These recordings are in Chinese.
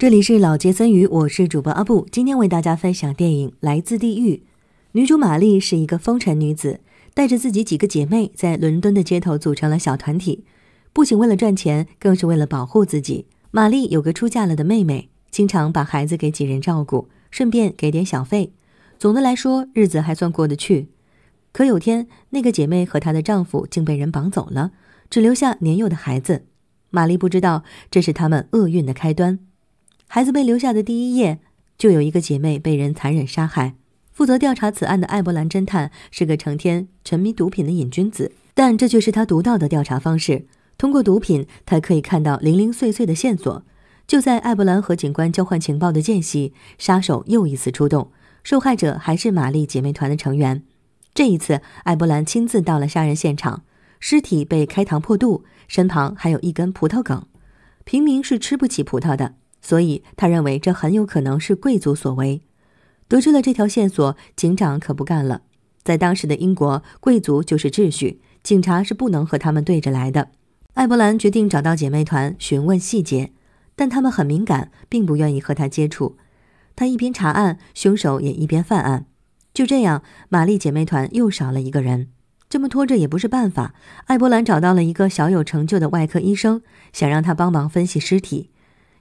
这里是老杰森语，我是主播阿布，今天为大家分享电影《来自地狱》。女主玛丽是一个风尘女子，带着自己几个姐妹在伦敦的街头组成了小团体，不仅为了赚钱，更是为了保护自己。玛丽有个出嫁了的妹妹，经常把孩子给几人照顾，顺便给点小费。总的来说，日子还算过得去。可有天，那个姐妹和她的丈夫竟被人绑走了，只留下年幼的孩子。玛丽不知道，这是他们厄运的开端。孩子被留下的第一夜，就有一个姐妹被人残忍杀害。负责调查此案的艾伯兰侦探是个成天沉迷毒品的瘾君子，但这却是他独到的调查方式。通过毒品，他可以看到零零碎碎的线索。就在艾伯兰和警官交换情报的间隙，杀手又一次出动，受害者还是玛丽姐妹团的成员。这一次，艾伯兰亲自到了杀人现场，尸体被开膛破肚，身旁还有一根葡萄梗。平民是吃不起葡萄的。所以，他认为这很有可能是贵族所为。得知了这条线索，警长可不干了。在当时的英国，贵族就是秩序，警察是不能和他们对着来的。艾伯兰决定找到姐妹团询问细节，但他们很敏感，并不愿意和他接触。他一边查案，凶手也一边犯案。就这样，玛丽姐妹团又少了一个人。这么拖着也不是办法。艾伯兰找到了一个小有成就的外科医生，想让他帮忙分析尸体。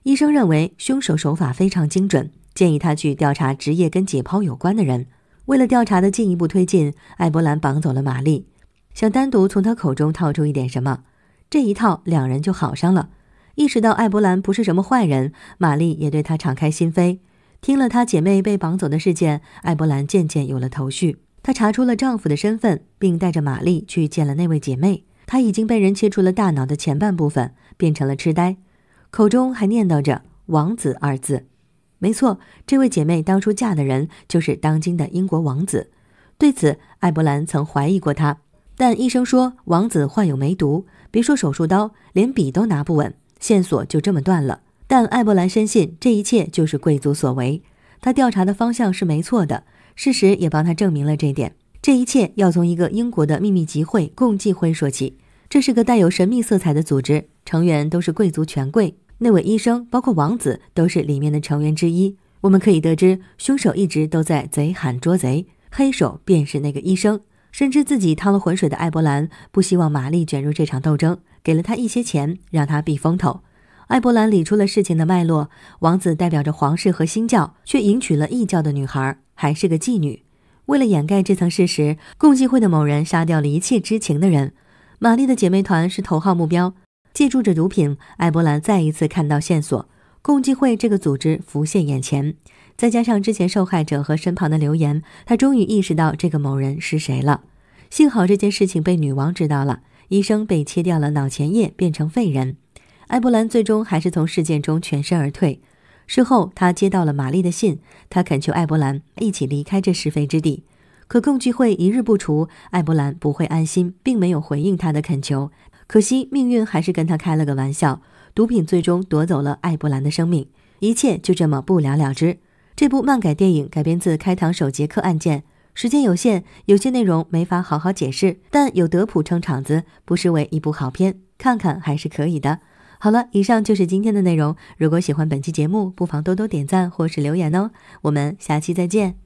医生认为凶手手法非常精准，建议他去调查职业跟解剖有关的人。为了调查的进一步推进，艾伯兰绑走了玛丽，想单独从她口中套出一点什么。这一套两人就好上了。意识到艾伯兰不是什么坏人，玛丽也对他敞开心扉。听了她姐妹被绑走的事件，艾伯兰渐渐有了头绪。他查出了丈夫的身份，并带着玛丽去见了那位姐妹。她已经被人切除了大脑的前半部分，变成了痴呆。口中还念叨着“王子”二字，没错，这位姐妹当初嫁的人就是当今的英国王子。对此，艾伯兰曾怀疑过他，但医生说王子患有梅毒，别说手术刀，连笔都拿不稳，线索就这么断了。但艾伯兰深信这一切就是贵族所为，他调查的方向是没错的，事实也帮他证明了这点。这一切要从一个英国的秘密集会——共济会说起，这是个带有神秘色彩的组织。成员都是贵族权贵，那位医生包括王子都是里面的成员之一。我们可以得知，凶手一直都在贼喊捉贼，黑手便是那个医生。深知自己趟了浑水的艾伯兰不希望玛丽卷入这场斗争，给了他一些钱让他避风头。艾伯兰理出了事情的脉络：王子代表着皇室和新教，却迎娶了异教的女孩，还是个妓女。为了掩盖这层事实，共济会的某人杀掉了一切知情的人。玛丽的姐妹团是头号目标。借助着毒品，艾伯兰再一次看到线索，共济会这个组织浮现眼前。再加上之前受害者和身旁的留言，他终于意识到这个某人是谁了。幸好这件事情被女王知道了，医生被切掉了脑前叶，变成废人。艾伯兰最终还是从事件中全身而退。事后，他接到了玛丽的信，他恳求艾伯兰一起离开这是非之地。可共济会一日不除，艾伯兰不会安心，并没有回应他的恳求。可惜，命运还是跟他开了个玩笑，毒品最终夺走了艾布兰的生命，一切就这么不了了之。这部漫改电影改编自开膛手杰克案件，时间有限，有些内容没法好好解释，但有德普撑场子，不失为一部好片，看看还是可以的。好了，以上就是今天的内容。如果喜欢本期节目，不妨多多点赞或是留言哦。我们下期再见。